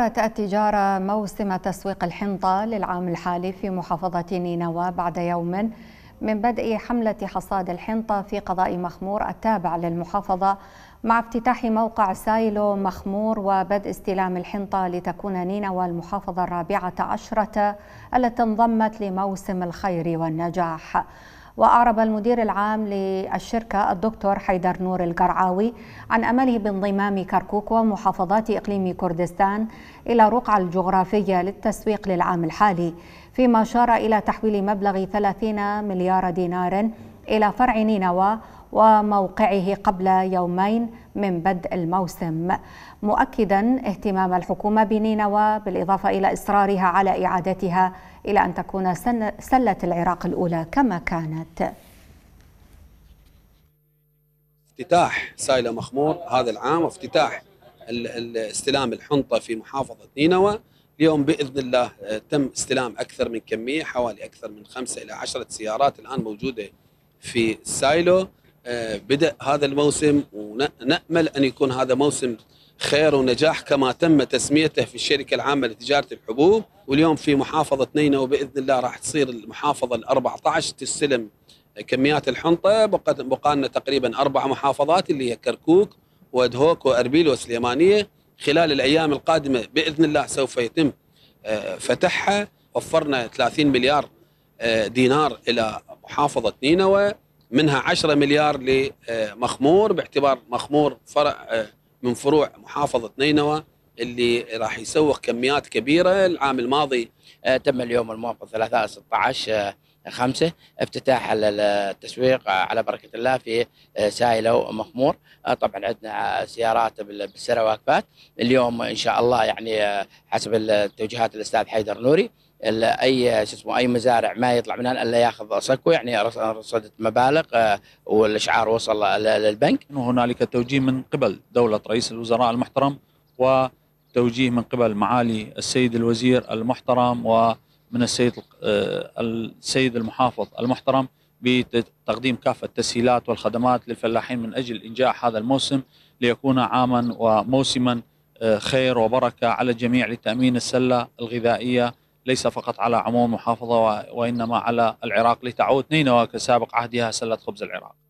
أثارت التجارة موسم تسويق الحنطة للعام الحالي في محافظة نينوى بعد يوم من بدء حملة حصاد الحنطة في قضاء مخمور التابع للمحافظة مع افتتاح موقع سايلو مخمور وبدء استلام الحنطة لتكون نينوى المحافظة الرابعة عشرة التي انضمت لموسم الخير والنجاح وأعرب المدير العام للشركة الدكتور حيدر نور القرعاوي عن أمله بانضمام كركوك ومحافظات إقليم كردستان إلى الرقعة الجغرافية للتسويق للعام الحالي فيما أشار إلى تحويل مبلغ 30 مليار دينار إلى فرع نينوى وموقعه قبل يومين من بدء الموسم مؤكدا اهتمام الحكومة بنينوى بالإضافة إلى إصرارها على إعادتها إلى أن تكون سلة العراق الأولى كما كانت افتتاح سايلة مخمور هذا العام وافتتاح استلام الحنطة في محافظة نينوى اليوم بإذن الله آه، تم استلام أكثر من كمية حوالي أكثر من خمسة إلى عشرة سيارات الآن موجودة في سايلو آه، بدأ هذا الموسم ونأمل أن يكون هذا موسم خير ونجاح كما تم تسميته في الشركة العامة لتجارة الحبوب واليوم في محافظة نينوى وبإذن الله راح تصير المحافظة ال 14 تستلم كميات الحنطة بقالنا تقريبا أربع محافظات اللي هي كركوك ودهوك وأربيل وسليمانية خلال الأيام القادمة بإذن الله سوف يتم آه، فتحها وفرنا 30 مليار آه، دينار إلى محافظة نينوى منها 10 مليار لمخمور باعتبار مخمور فرع آه، من فروع محافظه نينوى اللي راح يسوق كميات كبيره العام الماضي آه، تم اليوم الموافق 3 16 خمسة افتتاح التسويق آه، على بركة الله في سايلة ومخمور طبعا عندنا سيارات بالسنة واقفات اليوم إن شاء الله يعني حسب التوجيهات الأستاذ حيدر نوري اي شو اسمه اي مزارع ما يطلع منها الا ياخذ صكو يعني رصدت مبالغ آه، والاشعار وصل للبنك. وهنالك توجيه من قبل دوله رئيس الوزراء المحترم وتوجيه من قبل معالي السيد الوزير المحترم ومن السيد آه، السيد المحافظ المحترم بتقديم كافه التسهيلات والخدمات للفلاحين من اجل انجاح هذا الموسم ليكون عاما وموسما آه، خير وبركه على الجميع لتامين السله الغذائيه ليس فقط على عموم محافظة وإنما على العراق لتعود نينوى كسابق عهدها سلة خبز العراق